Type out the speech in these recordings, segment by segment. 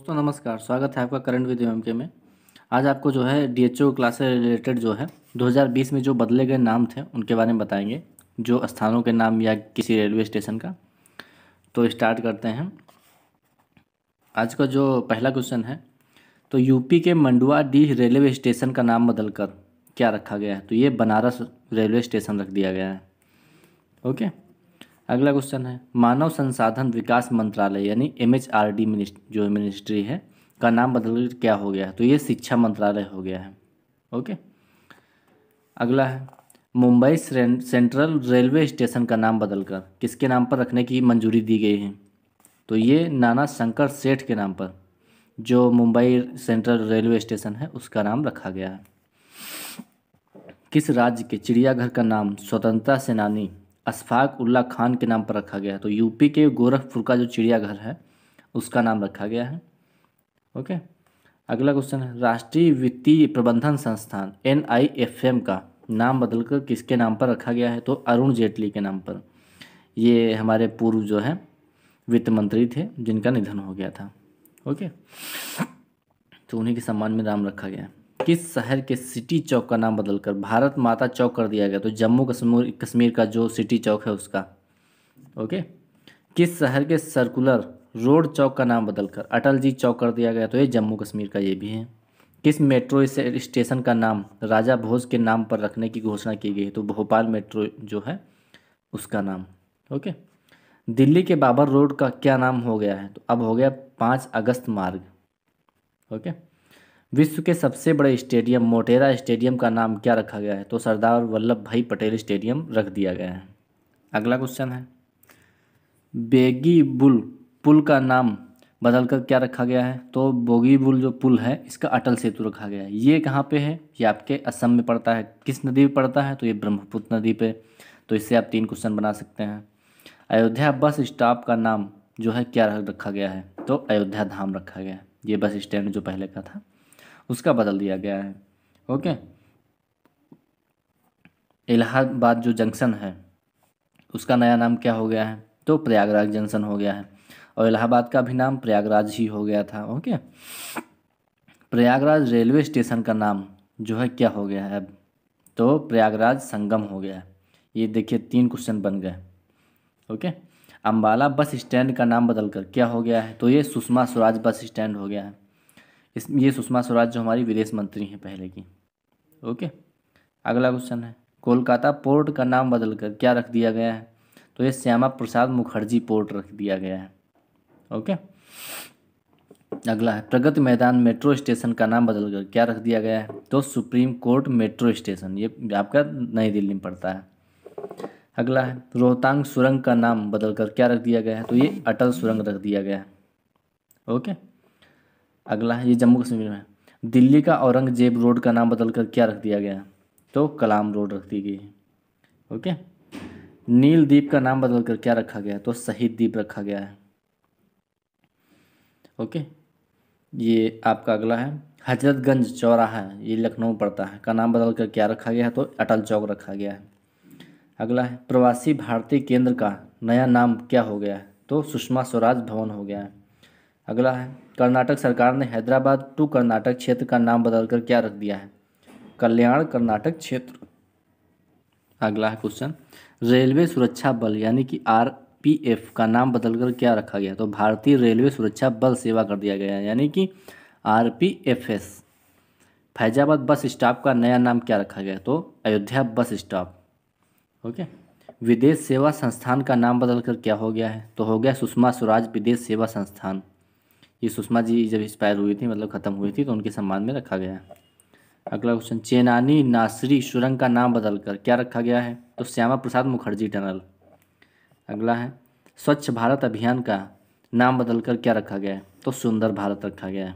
दोस्तों नमस्कार स्वागत है आपका करंट विद एम के में आज आपको जो है डी एच ओ क्लास से रिलेटेड जो है 2020 में जो बदले गए नाम थे उनके बारे में बताएंगे जो स्थानों के नाम या किसी रेलवे स्टेशन का तो स्टार्ट करते हैं आज का जो पहला क्वेश्चन है तो यूपी के मंडुआ डी रेलवे स्टेशन का नाम बदल कर क्या रखा गया है तो ये बनारस रेलवे स्टेशन रख दिया गया है ओके अगला क्वेश्चन है मानव संसाधन विकास मंत्रालय यानी एम एच आर डी जो मिनिस्ट्री है का नाम बदल क्या हो गया है तो ये शिक्षा मंत्रालय हो गया है ओके अगला है मुंबई सेंट्रल रेलवे स्टेशन का नाम बदलकर किसके नाम पर रखने की मंजूरी दी गई है तो ये नाना शंकर सेठ के नाम पर जो मुंबई सेंट्रल रेलवे स्टेशन है उसका नाम रखा गया है किस राज्य के चिड़ियाघर का नाम स्वतंत्रता सेनानी अशफाक उल्ला खान के नाम पर रखा गया है तो यूपी के गोरखपुर का जो चिड़ियाघर है उसका नाम रखा गया है ओके अगला क्वेश्चन है राष्ट्रीय वित्तीय प्रबंधन संस्थान एन का नाम बदलकर किसके नाम पर रखा गया है तो अरुण जेटली के नाम पर ये हमारे पूर्व जो है वित्त मंत्री थे जिनका निधन हो गया था ओके तो उन्हीं के सम्मान में नाम रखा गया है किस शहर के सिटी चौक का नाम बदलकर भारत माता चौक कर दिया गया तो जम्मू कश्मीर कश्मीर का जो सिटी चौक है उसका ओके किस शहर के सर्कुलर रोड चौक का नाम बदलकर अटल जी चौक कर दिया गया तो ये जम्मू कश्मीर का ये भी है किस मेट्रो स्टेशन का नाम राजा भोज के नाम पर रखने की घोषणा की गई तो भोपाल मेट्रो जो है उसका नाम ओके दिल्ली के बाबर रोड का क्या नाम हो गया है तो अब हो गया पाँच अगस्त मार्ग ओके विश्व के सबसे बड़े स्टेडियम मोटेरा स्टेडियम का नाम क्या रखा गया है तो सरदार वल्लभ भाई पटेल स्टेडियम रख दिया गया है अगला क्वेश्चन है बेगी बुल पुल का नाम बदल कर क्या रखा गया है तो बोगी बुल जो पुल है इसका अटल सेतु रखा गया है ये कहाँ पे है ये आपके असम में पड़ता है किस नदी पर पड़ता है तो ये ब्रह्मपुत्र नदी पे तो इससे आप तीन क्वेश्चन बना सकते हैं अयोध्या बस स्टॉप का नाम जो है क्या रखा गया है तो अयोध्या धाम रखा गया है ये बस स्टैंड जो पहले का था उसका बदल दिया गया है ओके इलाहाबाद जो जंक्शन है उसका नया नाम क्या हो गया है तो प्रयागराज जंक्शन हो गया है और इलाहाबाद का भी नाम प्रयागराज ही हो गया था ओके प्रयागराज रेलवे स्टेशन का नाम जो है क्या हो गया है अब तो प्रयागराज संगम हो गया है ये देखिए तीन क्वेश्चन बन गए ओके अम्बाला बस स्टैंड का नाम बदलकर क्या हो गया है तो ये सुषमा स्वराज बस स्टैंड हो गया है इस ये सुषमा स्वराज जो हमारी विदेश मंत्री हैं पहले की ओके अगला क्वेश्चन है कोलकाता पोर्ट का नाम बदलकर क्या रख दिया गया है तो ये श्यामा प्रसाद मुखर्जी पोर्ट रख दिया गया है ओके अगला है प्रगति मैदान मेट्रो स्टेशन का नाम बदलकर क्या रख दिया गया है तो सुप्रीम कोर्ट मेट्रो स्टेशन ये आपका नई दिल्ली में पड़ता है अगला है रोहतांग सुरंग का नाम बदलकर क्या रख दिया गया है तो ये अटल सुरंग रख दिया गया है ओके अगला है ये जम्मू कश्मीर में दिल्ली का औरंगजेब रोड का नाम बदलकर क्या रख दिया गया तो कलाम रोड रख दी गई ओके नील द्वीप का नाम बदलकर क्या रखा गया तो शहीद द्वीप रखा गया है ओके ये आपका अगला है हजरतगंज चौराहा है ये लखनऊ पड़ता है का नाम बदल कर क्या रखा गया है तो अटल चौक रखा गया है अगला है प्रवासी भारतीय केंद्र का नया नाम क्या हो गया है तो सुषमा स्वराज भवन हो गया है अगला है कर्नाटक सरकार ने हैदराबाद टू कर्नाटक क्षेत्र का नाम बदलकर क्या रख दिया है कल्याण कर्नाटक क्षेत्र अगला है क्वेश्चन रेलवे सुरक्षा बल यानी कि आर पी एफ का नाम बदलकर क्या रखा गया तो भारतीय रेलवे सुरक्षा बल सेवा कर दिया गया यानी कि R P F S Faizabad bus stop का नया नाम क्या रखा गया तो अयोध्या बस स्टॉप ओके विदेश सेवा संस्थान का नाम बदलकर क्या हो गया है तो हो गया सुषमा स्वराज विदेश सेवा संस्थान ये सुषमा जी जब एक्सपायर हुई थी मतलब ख़त्म हुई थी तो उनके सम्मान में रखा गया है अगला क्वेश्चन चेनानी नासरी सुरंग का नाम बदलकर क्या रखा गया है तो श्यामा प्रसाद मुखर्जी टनल अगला है स्वच्छ भारत अभियान का नाम बदलकर क्या रखा गया है तो सुंदर भारत रखा गया है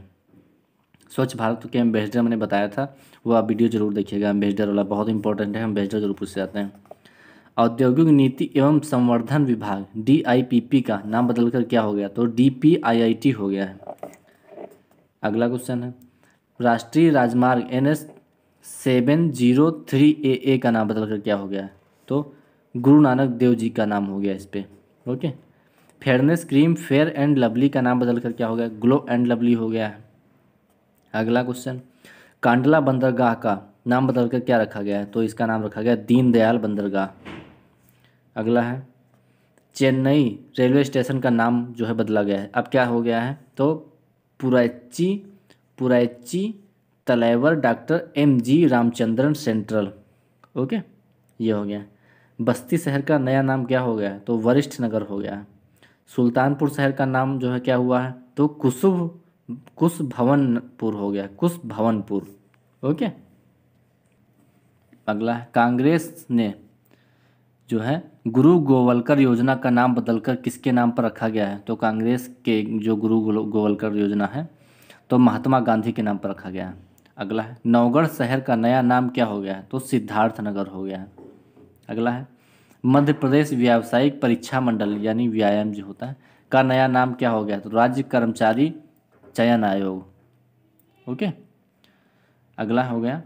स्वच्छ भारत के एम्बेसडर मैंने बताया था वो आप वीडियो जरूर देखिएगा एम्बेसडर वाला बहुत इंपॉर्टेंट है एम्बेसडर जरूर पूछे जाते हैं औद्योगिक नीति एवं संवर्धन विभाग डी का नाम बदलकर क्या हो गया तो डी हो गया है अगला क्वेश्चन है राष्ट्रीय राजमार्ग N S seven zero three A A का नाम बदलकर क्या हो गया है तो गुरु नानक देव जी का नाम हो गया इस पर okay fairness cream fair and lovely का नाम बदलकर क्या हो गया ग्लो एंड लवली हो गया है अगला क्वेश्चन कांडला बंदरगाह का नाम बदलकर क्या रखा गया है तो इसका नाम रखा गया दीनदयाल बंदरगाह अगला है चेन्नई रेलवे स्टेशन का नाम जो है बदला गया है अब क्या हो गया है तो Puratchi Puratchi Thalaivar doctor M G Ramachandran central okay ये हो गया बस्ती शहर का नया नाम क्या हो गया तो वरिष्ठ नगर हो गया सुल्तानपुर शहर का नाम जो है क्या हुआ है तो कुसुभ कुश भवनपुर हो गया कुश भवनपुर ओके अगला कांग्रेस ने जो है गुरु गोवलकर योजना का नाम बदलकर किसके नाम पर रखा गया है तो कांग्रेस के जो गुरु गोवलकर योजना है तो महात्मा गांधी के नाम पर रखा गया है अगला है नवगढ़ शहर का नया नाम क्या हो गया है तो सिद्धार्थ नगर हो गया है अगला है मध्य प्रदेश व्यावसायिक परीक्षा मंडल यानी व्यायाम जो होता है का नया नाम क्या हो गया तो राज्य कर्मचारी चयन आयोग ओके अगला हो गया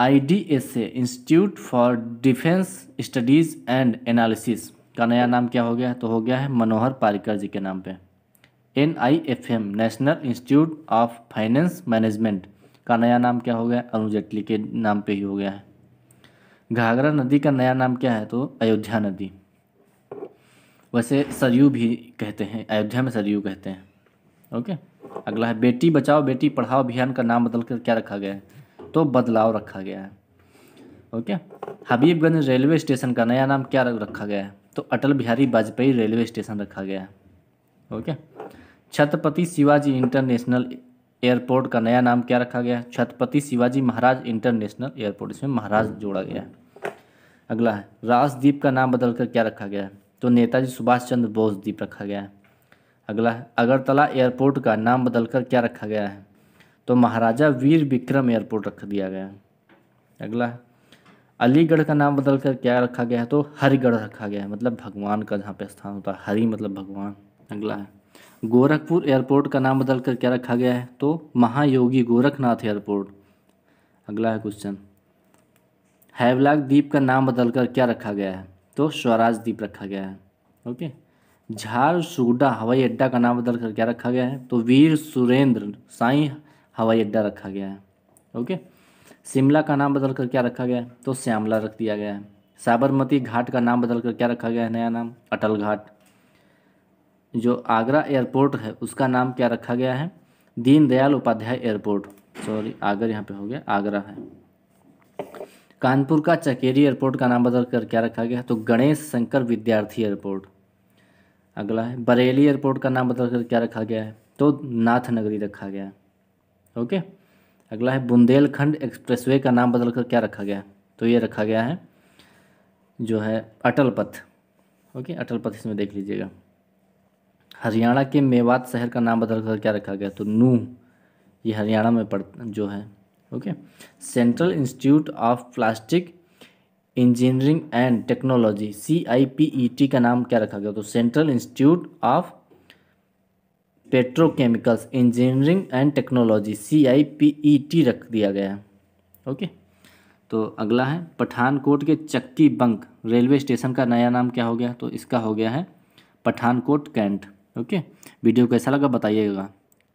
IDSA institute for defence studies and analysis का नया नाम क्या हो गया है तो हो गया है मनोहर पारिकर जी के नाम पे N I F M national institute of finance management का नया नाम क्या हो गया अरुण जेटली के नाम पे ही हो गया है घाघरा नदी का नया नाम क्या है तो अयोध्या नदी वैसे सरयू भी कहते हैं अयोध्या में सरयू कहते हैं ओके अगला है बेटी बचाओ बेटी पढ़ाओ अभियान का नाम बदल कर क्या रखा गया है तो बदलाव रखा गया है ओके हबीबगंज रेलवे स्टेशन का नया नाम क्या रखा गया है तो अटल बिहारी वाजपेयी रेलवे स्टेशन रखा गया है okay Chhatrapati Shivaji international airport का नया नाम क्या रखा गया है छत्रपति शिवाजी महाराज इंटरनेशनल एयरपोर्ट इसमें महाराज जोड़ा गया है अगला है राजद्वीप का नाम बदलकर क्या रखा गया है तो नेताजी सुभाष चंद्र बोस द्वीप रखा गया है अगला है अगरतला एयरपोर्ट का नाम बदलकर क्या रखा गया है तो महाराजा वीर विक्रम एयरपोर्ट रख दिया गया है अगला है अलीगढ़ का नाम बदल कर क्या रखा गया है तो हरिगढ़ रखा गया है मतलब भगवान का जहाँ पे स्थान होता है हरि मतलब भगवान अगला है गोरखपुर एयरपोर्ट का नाम बदल कर क्या रखा गया है तो महायोगी गोरखनाथ एयरपोर्ट अगला है क्वेश्चन हैवलाक द्वीप का नाम बदल कर क्या रखा गया है तो स्वराज द्वीप रखा गया है ओके झारसुगुडा हवाई अड्डा का नाम बदल कर क्या रखा गया है तो वीर सुरेंद्र साई हवाई अड्डा रखा गया है ओके शिमला का नाम बदल कर क्या रखा गया है तो श्यामला रख दिया गया है साबरमती घाट का नाम बदल कर क्या रखा गया है नया नाम अटल घाट जो आगरा एयरपोर्ट है उसका नाम क्या रखा गया है दीनदयाल उपाध्याय एयरपोर्ट सॉरी आगर यहाँ पे हो गया आगरा है कानपुर का चकेरी एयरपोर्ट का नाम बदल कर क्या रखा गया है तो गणेश शंकर विद्यार्थी एयरपोर्ट अगला है बरेली एयरपोर्ट का नाम बदल कर क्या रखा गया है तो नाथ नगरी रखा गया है ओके अगला है बुंदेलखंड एक्सप्रेसवे का नाम बदलकर क्या रखा गया तो ये रखा गया है जो है अटल पथ ओके अटल पथ इसमें देख लीजिएगा हरियाणा के मेवात शहर का नाम बदलकर क्या रखा गया तो नू ये हरियाणा में पड़ जो है okay central institute of plastic engineering and technology C I P E T का नाम क्या रखा गया तो central institute of petrochemicals engineering and technology C I P E T रख दिया गया है ओके तो अगला है पठानकोट के चक्की बंक रेलवे स्टेशन का नया नाम क्या हो गया तो इसका हो गया है पठानकोट कैंट ओके वीडियो कैसा लगा बताइएगा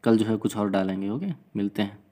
कल जो है कुछ और डालेंगे ओके मिलते हैं